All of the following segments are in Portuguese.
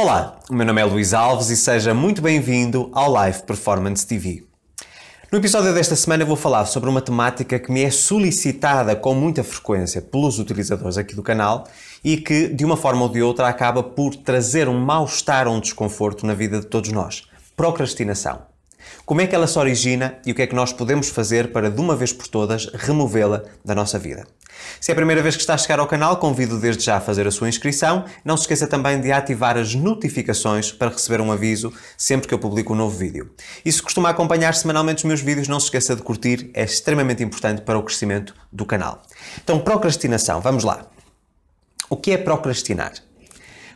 Olá, o meu nome é Luís Alves e seja muito bem-vindo ao Live Performance TV. No episódio desta semana vou falar sobre uma temática que me é solicitada com muita frequência pelos utilizadores aqui do canal e que, de uma forma ou de outra, acaba por trazer um mal-estar ou um desconforto na vida de todos nós: procrastinação. Como é que ela se origina e o que é que nós podemos fazer para, de uma vez por todas, removê-la da nossa vida? Se é a primeira vez que está a chegar ao canal, convido desde já a fazer a sua inscrição. Não se esqueça também de ativar as notificações para receber um aviso sempre que eu publico um novo vídeo. E se costuma acompanhar semanalmente os meus vídeos, não se esqueça de curtir, é extremamente importante para o crescimento do canal. Então, procrastinação, vamos lá. O que é procrastinar?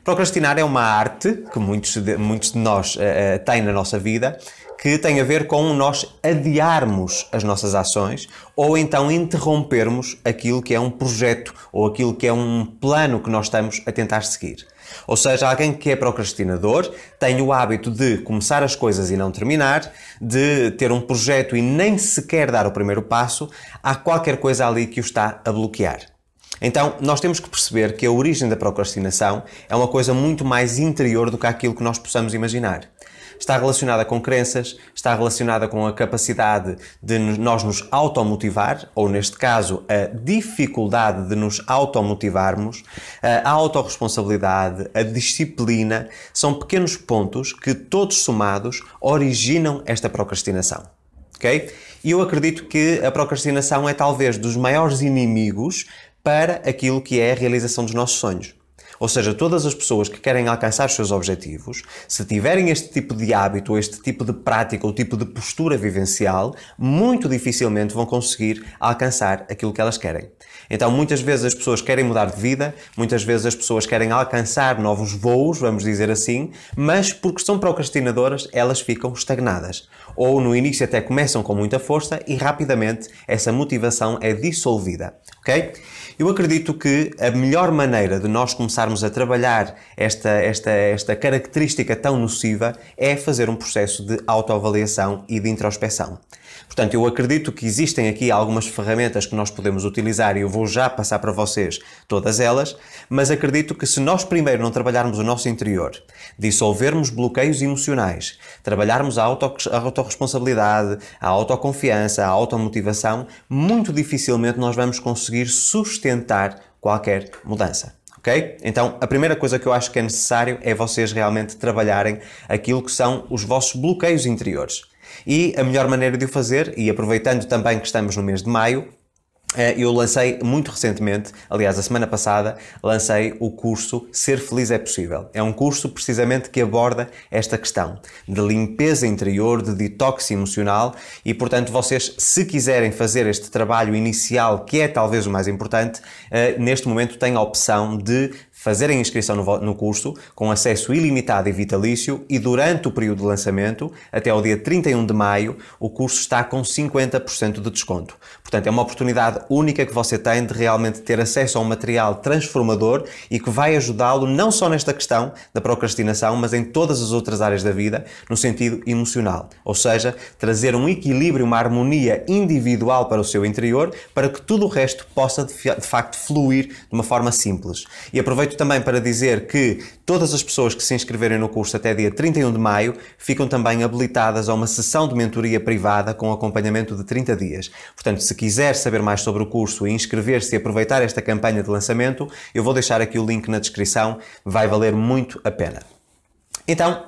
Procrastinar é uma arte que muitos de, muitos de nós uh, têm na nossa vida, que tem a ver com nós adiarmos as nossas ações ou então interrompermos aquilo que é um projeto ou aquilo que é um plano que nós estamos a tentar seguir. Ou seja, alguém que é procrastinador tem o hábito de começar as coisas e não terminar, de ter um projeto e nem sequer dar o primeiro passo, há qualquer coisa ali que o está a bloquear. Então, nós temos que perceber que a origem da procrastinação é uma coisa muito mais interior do que aquilo que nós possamos imaginar está relacionada com crenças, está relacionada com a capacidade de nós nos automotivar, ou neste caso, a dificuldade de nos automotivarmos, a autorresponsabilidade, a disciplina, são pequenos pontos que, todos somados, originam esta procrastinação. Ok? E eu acredito que a procrastinação é talvez dos maiores inimigos para aquilo que é a realização dos nossos sonhos. Ou seja, todas as pessoas que querem alcançar os seus objetivos, se tiverem este tipo de hábito, ou este tipo de prática, ou tipo de postura vivencial, muito dificilmente vão conseguir alcançar aquilo que elas querem. Então, muitas vezes as pessoas querem mudar de vida, muitas vezes as pessoas querem alcançar novos voos, vamos dizer assim, mas porque são procrastinadoras, elas ficam estagnadas. Ou no início até começam com muita força e rapidamente essa motivação é dissolvida, ok? Eu acredito que a melhor maneira de nós começarmos começarmos a trabalhar esta, esta, esta característica tão nociva é fazer um processo de autoavaliação e de introspeção. Portanto, eu acredito que existem aqui algumas ferramentas que nós podemos utilizar e eu vou já passar para vocês todas elas, mas acredito que se nós primeiro não trabalharmos o nosso interior, dissolvermos bloqueios emocionais, trabalharmos a, auto, a autorresponsabilidade, a autoconfiança, a automotivação, muito dificilmente nós vamos conseguir sustentar qualquer mudança ok? Então, a primeira coisa que eu acho que é necessário é vocês realmente trabalharem aquilo que são os vossos bloqueios interiores. E a melhor maneira de o fazer, e aproveitando também que estamos no mês de maio, eh, eu lancei muito recentemente, aliás, a semana passada, lancei o curso Ser Feliz é Possível. É um curso precisamente que aborda esta questão de limpeza interior, de detox emocional e, portanto, vocês, se quiserem fazer este trabalho inicial, que é talvez o mais importante, eh, neste momento têm a opção de fazerem inscrição no, no curso, com acesso ilimitado e vitalício, e durante o período de lançamento, até ao dia 31 de maio, o curso está com 50% de desconto. Portanto, é uma oportunidade única que você tem de realmente ter acesso a um material transformador e que vai ajudá-lo não só nesta questão da procrastinação, mas em todas as outras áreas da vida, no sentido emocional. Ou seja, trazer um equilíbrio, uma harmonia individual para o seu interior, para que tudo o resto possa de, de facto fluir de uma forma simples. E aproveito Aproveito também para dizer que todas as pessoas que se inscreverem no curso até dia 31 de maio ficam também habilitadas a uma sessão de mentoria privada com acompanhamento de 30 dias. Portanto, se quiser saber mais sobre o curso e inscrever-se e aproveitar esta campanha de lançamento, eu vou deixar aqui o link na descrição, vai valer muito a pena. Então,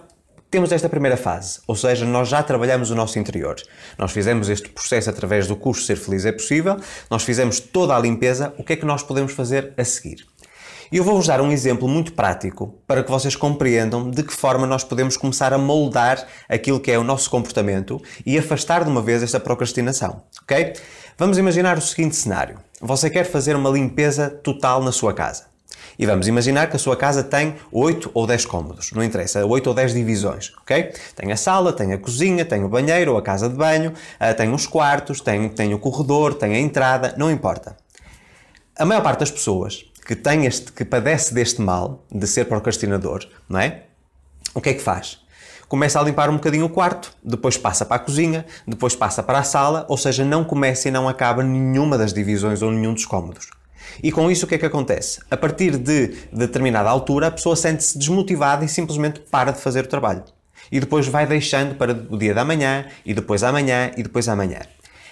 temos esta primeira fase, ou seja, nós já trabalhamos o nosso interior. Nós fizemos este processo através do curso Ser Feliz é Possível, nós fizemos toda a limpeza, o que é que nós podemos fazer a seguir? E eu vou-vos dar um exemplo muito prático para que vocês compreendam de que forma nós podemos começar a moldar aquilo que é o nosso comportamento e afastar de uma vez esta procrastinação, ok? Vamos imaginar o seguinte cenário. Você quer fazer uma limpeza total na sua casa. E vamos imaginar que a sua casa tem 8 ou 10 cômodos, não interessa, 8 ou 10 divisões, ok? Tem a sala, tem a cozinha, tem o banheiro ou a casa de banho, eh, tem os quartos, tem, tem o corredor, tem a entrada, não importa. A maior parte das pessoas que tem este, que padece deste mal de ser procrastinador, não é? O que é que faz? Começa a limpar um bocadinho o quarto, depois passa para a cozinha, depois passa para a sala, ou seja, não começa e não acaba nenhuma das divisões ou nenhum dos cômodos. E com isso o que é que acontece? A partir de determinada altura, a pessoa sente-se desmotivada e simplesmente para de fazer o trabalho. E depois vai deixando para o dia da manhã, e depois amanhã, e depois amanhã.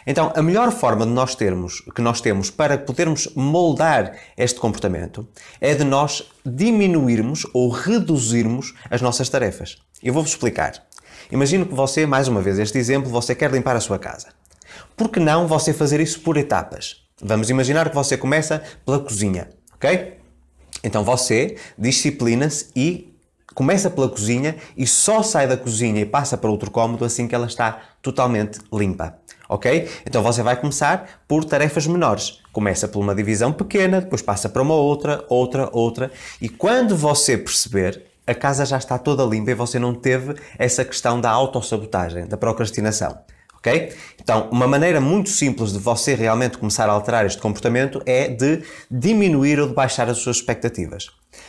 Então, a melhor forma de nós termos, que nós temos para podermos moldar este comportamento é de nós diminuirmos ou reduzirmos as nossas tarefas. Eu vou-vos explicar. Imagino que você, mais uma vez, este exemplo, você quer limpar a sua casa. Por que não você fazer isso por etapas? Vamos imaginar que você começa pela cozinha, ok? Então você disciplina-se e começa pela cozinha e só sai da cozinha e passa para outro cômodo assim que ela está totalmente limpa ok? Então você vai começar por tarefas menores. Começa por uma divisão pequena, depois passa para uma outra, outra, outra, e quando você perceber, a casa já está toda limpa e você não teve essa questão da autossabotagem, da procrastinação. ok? Então, uma maneira muito simples de você realmente começar a alterar este comportamento é de diminuir ou de baixar as suas expectativas.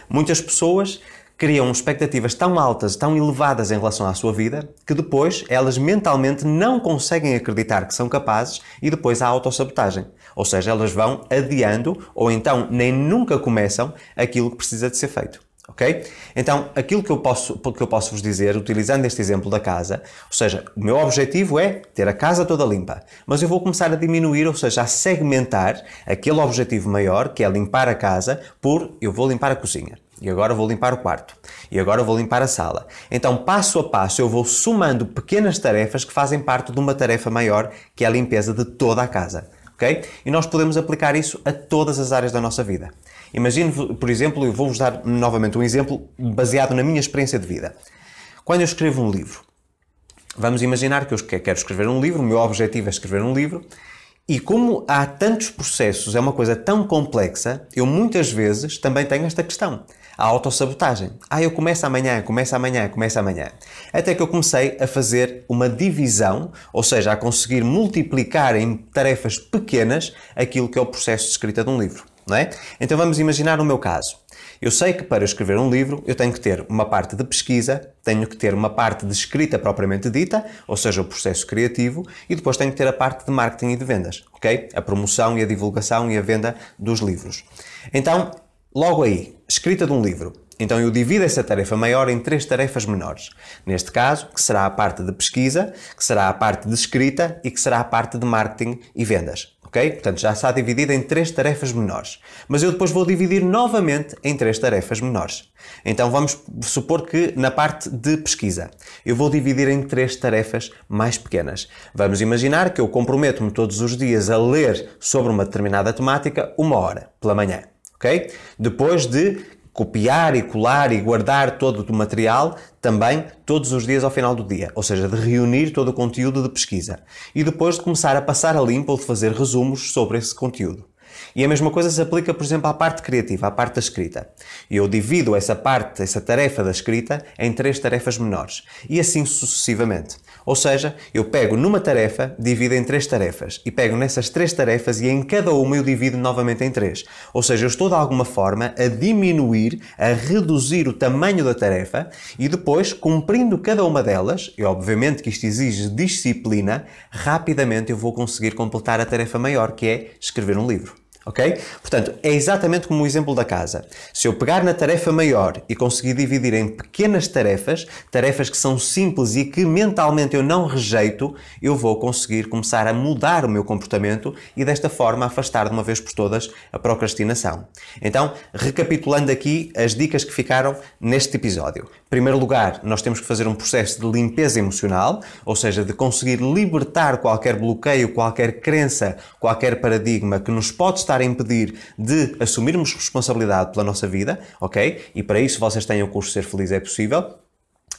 Muitas pessoas criam expectativas tão altas, tão elevadas em relação à sua vida, que depois elas mentalmente não conseguem acreditar que são capazes e depois há autossabotagem. Ou seja, elas vão adiando ou então nem nunca começam aquilo que precisa de ser feito. Ok? Então, aquilo que eu, posso, que eu posso vos dizer, utilizando este exemplo da casa, ou seja, o meu objetivo é ter a casa toda limpa, mas eu vou começar a diminuir, ou seja, a segmentar aquele objetivo maior, que é limpar a casa, por eu vou limpar a cozinha. E agora vou limpar o quarto. E agora vou limpar a sala. Então, passo a passo, eu vou somando pequenas tarefas que fazem parte de uma tarefa maior, que é a limpeza de toda a casa. Okay? E nós podemos aplicar isso a todas as áreas da nossa vida. Imagino, por exemplo, eu vou-vos dar novamente um exemplo baseado na minha experiência de vida. Quando eu escrevo um livro, vamos imaginar que eu quero escrever um livro, o meu objetivo é escrever um livro, e como há tantos processos, é uma coisa tão complexa, eu muitas vezes também tenho esta questão a autossabotagem. Ah, eu começo amanhã, começo amanhã, começo amanhã. Até que eu comecei a fazer uma divisão, ou seja, a conseguir multiplicar em tarefas pequenas aquilo que é o processo de escrita de um livro. Não é? Então vamos imaginar o meu caso. Eu sei que para escrever um livro eu tenho que ter uma parte de pesquisa, tenho que ter uma parte de escrita propriamente dita, ou seja, o processo criativo, e depois tenho que ter a parte de marketing e de vendas, ok? A promoção e a divulgação e a venda dos livros. Então Logo aí, escrita de um livro. Então eu divido essa tarefa maior em três tarefas menores. Neste caso, que será a parte de pesquisa, que será a parte de escrita e que será a parte de marketing e vendas. Ok? Portanto, já está dividida em três tarefas menores. Mas eu depois vou dividir novamente em três tarefas menores. Então vamos supor que na parte de pesquisa eu vou dividir em três tarefas mais pequenas. Vamos imaginar que eu comprometo-me todos os dias a ler sobre uma determinada temática uma hora pela manhã ok? Depois de copiar e colar e guardar todo o material também todos os dias ao final do dia, ou seja, de reunir todo o conteúdo de pesquisa e depois de começar a passar a limpo ou de fazer resumos sobre esse conteúdo. E a mesma coisa se aplica, por exemplo, à parte criativa, à parte da escrita. Eu divido essa parte, essa tarefa da escrita, em três tarefas menores e assim sucessivamente. Ou seja, eu pego numa tarefa, divido em três tarefas e pego nessas três tarefas e em cada uma eu divido novamente em três. Ou seja, eu estou de alguma forma a diminuir, a reduzir o tamanho da tarefa e depois, cumprindo cada uma delas, e obviamente que isto exige disciplina, rapidamente eu vou conseguir completar a tarefa maior que é escrever um livro. Ok? Portanto, é exatamente como o exemplo da casa. Se eu pegar na tarefa maior e conseguir dividir em pequenas tarefas, tarefas que são simples e que mentalmente eu não rejeito, eu vou conseguir começar a mudar o meu comportamento e desta forma afastar de uma vez por todas a procrastinação. Então, recapitulando aqui as dicas que ficaram neste episódio primeiro lugar, nós temos que fazer um processo de limpeza emocional, ou seja, de conseguir libertar qualquer bloqueio, qualquer crença, qualquer paradigma que nos pode estar a impedir de assumirmos responsabilidade pela nossa vida, ok? E para isso vocês têm o curso Ser Feliz é Possível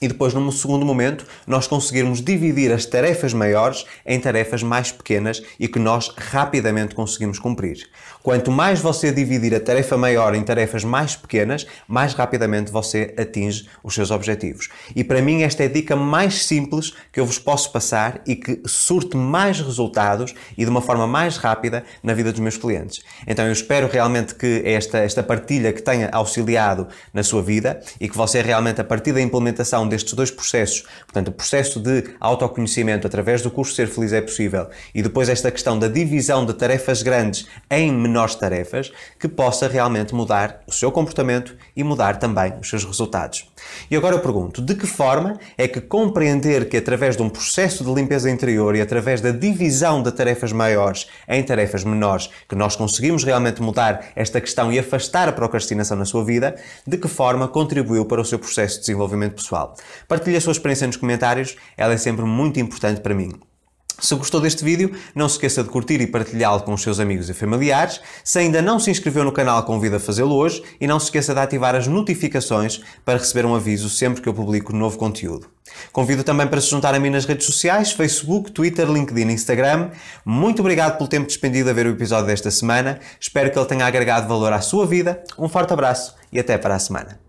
e depois, num segundo momento, nós conseguirmos dividir as tarefas maiores em tarefas mais pequenas e que nós rapidamente conseguimos cumprir. Quanto mais você dividir a tarefa maior em tarefas mais pequenas, mais rapidamente você atinge os seus objetivos. E para mim, esta é a dica mais simples que eu vos posso passar e que surte mais resultados e de uma forma mais rápida na vida dos meus clientes. Então, eu espero realmente que esta, esta partilha que tenha auxiliado na sua vida e que você realmente, a partir da implementação destes dois processos, portanto, o processo de autoconhecimento através do curso Ser Feliz é Possível e depois esta questão da divisão de tarefas grandes em menores tarefas, que possa realmente mudar o seu comportamento e mudar também os seus resultados. E agora eu pergunto, de que forma é que compreender que através de um processo de limpeza interior e através da divisão de tarefas maiores em tarefas menores, que nós conseguimos realmente mudar esta questão e afastar a procrastinação na sua vida, de que forma contribuiu para o seu processo de desenvolvimento pessoal? Partilhe a sua experiência nos comentários, ela é sempre muito importante para mim. Se gostou deste vídeo, não se esqueça de curtir e partilhá-lo com os seus amigos e familiares. Se ainda não se inscreveu no canal, convido a fazê-lo hoje e não se esqueça de ativar as notificações para receber um aviso sempre que eu publico novo conteúdo. Convido também para se juntar a mim nas redes sociais, Facebook, Twitter, LinkedIn e Instagram. Muito obrigado pelo tempo despendido a ver o episódio desta semana. Espero que ele tenha agregado valor à sua vida. Um forte abraço e até para a semana.